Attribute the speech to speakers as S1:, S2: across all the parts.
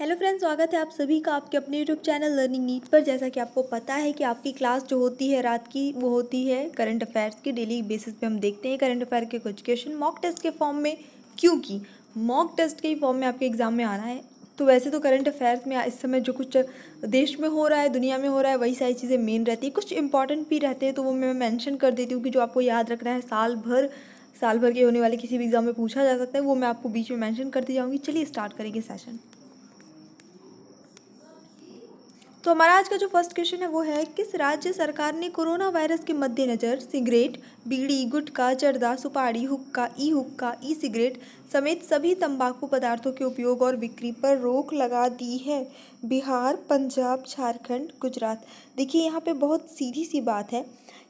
S1: hello friends स्वागत है आप सभी का आपके अपने यूट्यूब चैनल लर्निंग नीट पर जैसा कि आपको पता है कि आपकी क्लास जो होती है रात की वो होती है करंट अफेयर्स की डेली बेसिस पे हम देखते हैं करंट अफेयर के कुछ क्वेश्चन मॉक टेस्ट के फॉर्म में क्योंकि मॉक टेस्ट के ही फॉर्म में आपके एग्ज़ाम में आना है तो वैसे तो करंट अफेयर्स में इस समय जो कुछ देश में हो रहा है दुनिया में हो रहा है वही सारी चीज़ें मेन रहती है कुछ इंपॉर्टेंट भी रहते हैं तो वो मैं मैंशन कर देती हूँ कि जो आपको याद रखना है साल भर साल भर के होने वाले किसी भी एग्ज़ाम में पूछा जा सकता है वो मैं आपको बीच में मैंशन करती जाऊँगी चलिए स्टार्ट करेंगे सेशन तो हमारा आज का जो फर्स्ट क्वेश्चन है वो है किस राज्य सरकार ने कोरोना वायरस के मद्देनज़र सिगरेट बीड़ी गुटखा जर्दा सुपारी हुक्का ई हुक्का ई सिगरेट समेत सभी तंबाकू पदार्थों के उपयोग और बिक्री पर रोक लगा दी है बिहार पंजाब झारखंड गुजरात देखिए यहाँ पे बहुत सीधी सी बात है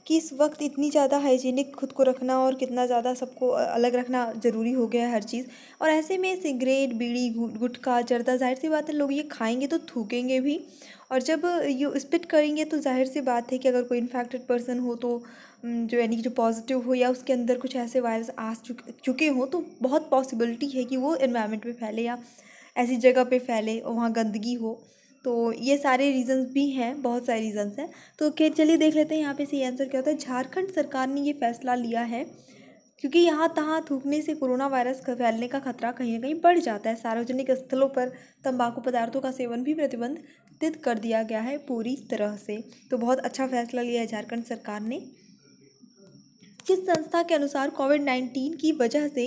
S1: किस वक्त इतनी ज़्यादा हाइजीनिक खुद को रखना और कितना ज़्यादा सबको अलग रखना ज़रूरी हो गया है हर चीज़ और ऐसे में सिगरेट बीड़ी गुटखा जर्दा जाहिर सी बात है लोग ये खाएंगे तो थूकेंगे भी और जब ये स्पिट करेंगे तो जाहिर सी बात है कि अगर कोई इन्फेक्टेड पर्सन हो तो जो यानी कि जो पॉजिटिव हो या उसके अंदर कुछ ऐसे वायरस आ चुक चुके हों तो बहुत पॉसिबिलिटी है कि वो इन्वायरमेंट में फैले या ऐसी जगह पर फैले वहाँ गंदगी हो तो ये सारे रीजंस भी हैं बहुत सारे रीजंस हैं तो खैर चलिए देख लेते हैं यहाँ पे सही आंसर क्या होता है झारखंड सरकार ने ये फैसला लिया है क्योंकि यहाँ तहाँ थूकने से कोरोना वायरस फैलने का खतरा कहीं ना कहीं बढ़ जाता है सार्वजनिक स्थलों पर तंबाकू पदार्थों का सेवन भी प्रतिबंधित कर दिया गया है पूरी तरह से तो बहुत अच्छा फैसला लिया है झारखंड सरकार ने जिस संस्था के अनुसार कोविड 19 की वजह से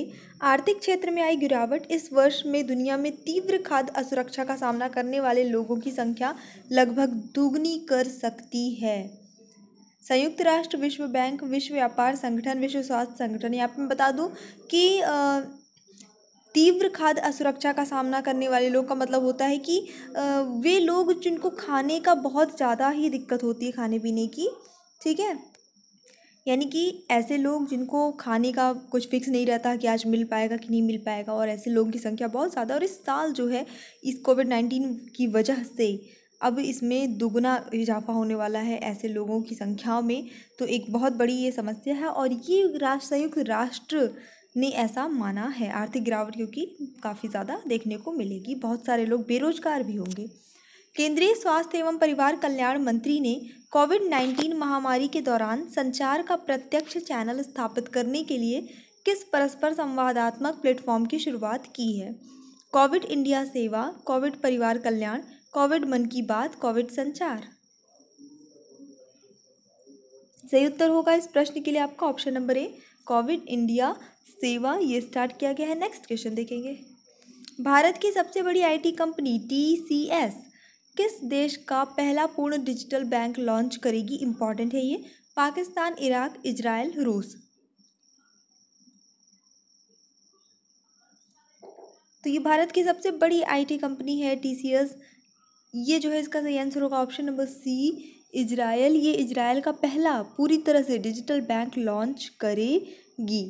S1: आर्थिक क्षेत्र में आई गिरावट इस वर्ष में दुनिया में तीव्र खाद्य असुरक्षा का सामना करने वाले लोगों की संख्या लगभग दुगनी कर सकती है संयुक्त राष्ट्र विश्व बैंक विश्व व्यापार संगठन विश्व स्वास्थ्य संगठन यहाँ पर मैं बता दूँ कि तीव्र खाद्य असुरक्षा का सामना करने वाले लोग का मतलब होता है कि वे लोग जिनको खाने का बहुत ज़्यादा ही दिक्कत होती है खाने पीने की ठीक है यानी कि ऐसे लोग जिनको खाने का कुछ फिक्स नहीं रहता कि आज मिल पाएगा कि नहीं मिल पाएगा और ऐसे लोगों की संख्या बहुत ज़्यादा और इस साल जो है इस कोविड नाइन्टीन की वजह से अब इसमें दोगुना इजाफा होने वाला है ऐसे लोगों की संख्या में तो एक बहुत बड़ी ये समस्या है और ये राष्ट्र संयुक्त राष्ट्र ने ऐसा माना है आर्थिक गिरावट क्योंकि काफ़ी ज़्यादा देखने को मिलेगी बहुत सारे लोग बेरोजगार भी होंगे केंद्रीय स्वास्थ्य एवं परिवार कल्याण मंत्री ने कोविड 19 महामारी के दौरान संचार का प्रत्यक्ष चैनल स्थापित करने के लिए किस परस्पर संवादात्मक प्लेटफॉर्म की शुरुआत की है कोविड इंडिया सेवा कोविड परिवार कल्याण कोविड मन की बात कोविड संचार सही उत्तर होगा इस प्रश्न के लिए आपका option number A covid India Seva ये स्टार्ट किया गया है नेक्स्ट क्वेश्चन देखेंगे भारत की सबसे बड़ी IT company T C S किस देश का पहला पूर्ण डिजिटल बैंक लॉन्च करेगी इंपॉर्टेंट है ये पाकिस्तान इराक इजराइल रूस तो ये भारत की सबसे बड़ी आईटी कंपनी है टीसीएस ये जो है इसका सही आंसर होगा ऑप्शन नंबर सी इजराइल ये इजराइल का पहला पूरी तरह से डिजिटल बैंक लॉन्च करेगी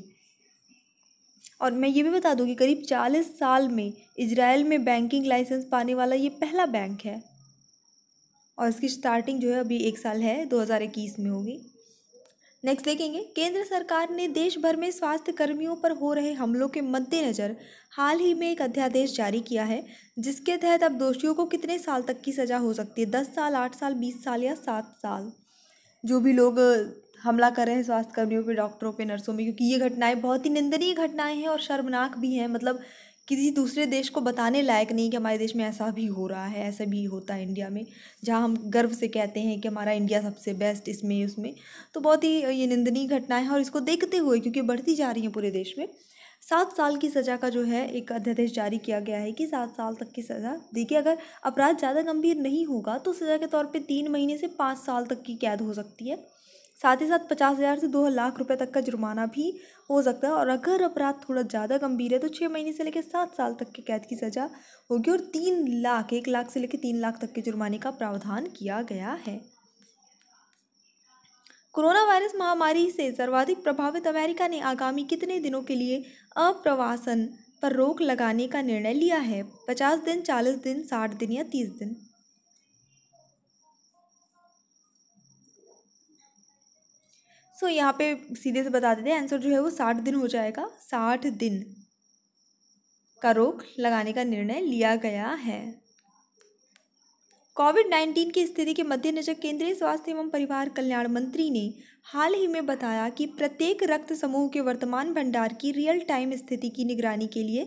S1: और मैं ये भी बता दूँ कि करीब चालीस साल में इसराइल में बैंकिंग लाइसेंस पाने वाला ये पहला बैंक है और इसकी स्टार्टिंग जो है अभी एक साल है दो हज़ार इक्कीस में होगी नेक्स्ट देखेंगे केंद्र सरकार ने देश भर में स्वास्थ्य कर्मियों पर हो रहे हमलों के मद्देनज़र हाल ही में एक अध्यादेश जारी किया है जिसके तहत अब दोषियों को कितने साल तक की सज़ा हो सकती है दस साल आठ साल बीस साल या सात साल जो भी लोग हमला कर रहे हैं स्वास्थ्य कर्मियों पे डॉक्टरों पे नर्सों में क्योंकि ये घटनाएं बहुत ही निंदनीय घटनाएं हैं और शर्मनाक भी हैं मतलब किसी दूसरे देश को बताने लायक नहीं कि हमारे देश में ऐसा भी हो रहा है ऐसा भी होता है इंडिया में जहाँ हम गर्व से कहते हैं कि हमारा इंडिया सबसे बेस्ट इसमें उसमें तो बहुत ही ये निंदनीय घटनाएं हैं और इसको देखते हुए क्योंकि बढ़ती जा रही है पूरे देश में सात साल की सज़ा का जो है एक अध्यादेश जारी किया गया है कि सात साल तक की सज़ा देखिए अगर अपराध ज़्यादा गंभीर नहीं होगा तो सज़ा के तौर पे तीन महीने से पाँच साल तक की कैद हो सकती है साथ ही साथ पचास हज़ार से दो लाख रुपए तक का जुर्माना भी हो सकता है और अगर अपराध थोड़ा ज़्यादा गंभीर है तो छः महीने से लेकर सात साल तक के कैद की सज़ा होगी और तीन लाख एक लाख से लेकर तीन लाख तक के जुर्माने का प्रावधान किया गया है कोरोना वायरस महामारी से सर्वाधिक प्रभावित अमेरिका ने आगामी कितने दिनों के लिए अप्रवासन पर रोक लगाने का निर्णय लिया है पचास दिन चालीस दिन साठ दिन या तीस दिन सो so, यहाँ पे सीधे से बता देते हैं आंसर जो है वो साठ दिन हो जाएगा साठ दिन का रोक लगाने का निर्णय लिया गया है कोविड नाइन्टीन की स्थिति के मद्देनजर केंद्रीय स्वास्थ्य एवं परिवार कल्याण मंत्री ने हाल ही में बताया कि प्रत्येक रक्त समूह के वर्तमान भंडार की रियल टाइम स्थिति की निगरानी के लिए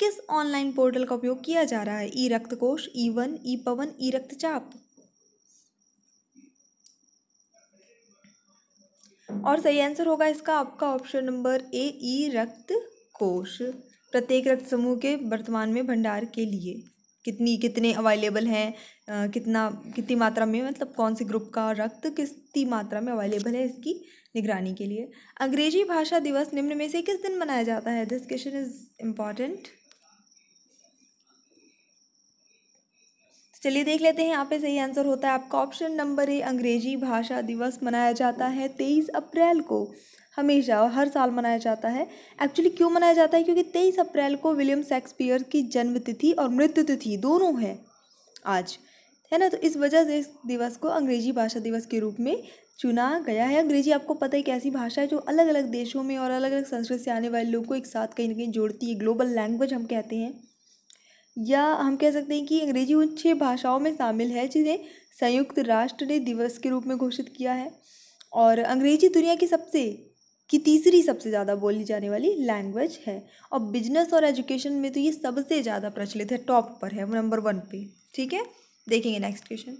S1: किस ऑनलाइन पोर्टल का उपयोग किया जा रहा है ई रक्त कोष ई वन ई पवन ई रक्तचाप और सही आंसर होगा इसका आपका ऑप्शन नंबर ए ई रक्त कोष प्रत्येक रक्त समूह के वर्तमान में भंडार के लिए कितनी कितने अवेलेबल हैं कितना कितनी मात्रा में मतलब कौन से ग्रुप का रक्त कितनी मात्रा में अवेलेबल है इसकी निगरानी के लिए अंग्रेजी भाषा दिवस निम्न में से किस दिन मनाया जाता है दिस क्वेश्चन इज इम्पॉर्टेंट चलिए देख लेते हैं यहाँ पे सही आंसर होता है आपका ऑप्शन नंबर ए अंग्रेजी भाषा दिवस मनाया जाता है तेईस अप्रैल को हमेशा और हर साल मनाया जाता है एक्चुअली क्यों मनाया जाता है क्योंकि तेईस अप्रैल को विलियम शेक्सपियर की जन्म तिथि और मृत्यु तिथि दोनों है आज है ना तो इस वजह से इस दिवस को अंग्रेजी भाषा दिवस के रूप में चुना गया है अंग्रेजी आपको पता है एक ऐसी भाषा है जो अलग अलग देशों में और अलग अलग संस्कृत से आने वाले लोगों को एक साथ कहीं ना कहीं जोड़ती है ग्लोबल लैंग्वेज हम कहते हैं या हम कह सकते हैं कि अंग्रेजी उन छः भाषाओं में शामिल है जिन्हें संयुक्त राष्ट्र ने दिवस के रूप में घोषित किया है और अंग्रेजी दुनिया की सबसे की तीसरी सबसे ज़्यादा बोली जाने वाली लैंग्वेज है और बिजनेस और एजुकेशन में तो ये सबसे ज़्यादा प्रचलित है टॉप पर है नंबर वन पे ठीक है देखेंगे नेक्स्ट क्वेश्चन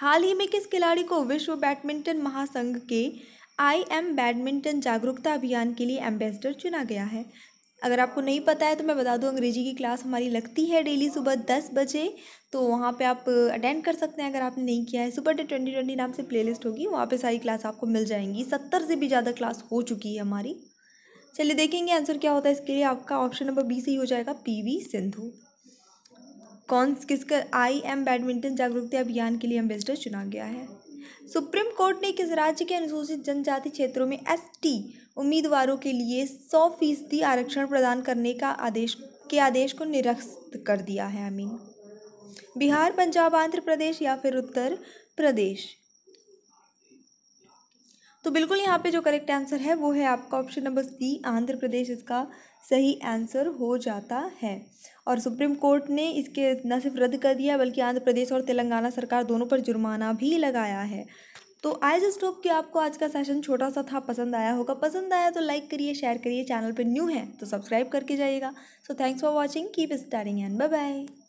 S1: हाल ही में किस खिलाड़ी को विश्व बैडमिंटन महासंघ के आई एम बैडमिंटन जागरूकता अभियान के लिए एम्बेसडर चुना गया है अगर आपको नहीं पता है तो मैं बता दूं अंग्रेजी की क्लास हमारी लगती है डेली सुबह दस बजे तो वहाँ पे आप अटेंड कर सकते हैं अगर आपने नहीं किया है सुपर डे ट्वेंटी ट्वेंटी नाम से प्लेलिस्ट होगी वहाँ पे सारी क्लास आपको मिल जाएंगी सत्तर से भी ज़्यादा क्लास हो चुकी है हमारी चलिए देखेंगे आंसर क्या होता है इसके लिए आपका ऑप्शन नंबर बी ही हो जाएगा पी सिंधु कौन किसका आई एम बैडमिंटन जागरूकता अभियान के लिए एम्बेसडर चुना गया है सुप्रीम कोर्ट ने किस राज्य के अनुसूचित जनजाति क्षेत्रों में एसटी उम्मीदवारों के लिए सौ फीसदी आरक्षण प्रदान करने का आदेश के आदेश को निरस्त कर दिया है आई मीन बिहार पंजाब आंध्र प्रदेश या फिर उत्तर प्रदेश तो बिल्कुल यहाँ पे जो करेक्ट आंसर है वो है आपका option number C Andhra Pradesh इसका सही आंसर हो जाता है और सुप्रीम कोर्ट ने इसके न सिर्फ रद्द कर दिया बल्कि आंध्र प्रदेश और तेलंगाना सरकार दोनों पर जुर्माना भी लगाया है तो आई जस्ट होप कि आपको आज का सेशन छोटा सा था पसंद आया होगा पसंद आया तो लाइक करिए शेयर करिए चैनल पर न्यू है तो सब्सक्राइब करके जाइएगा so thanks for watching keep staring and bye bye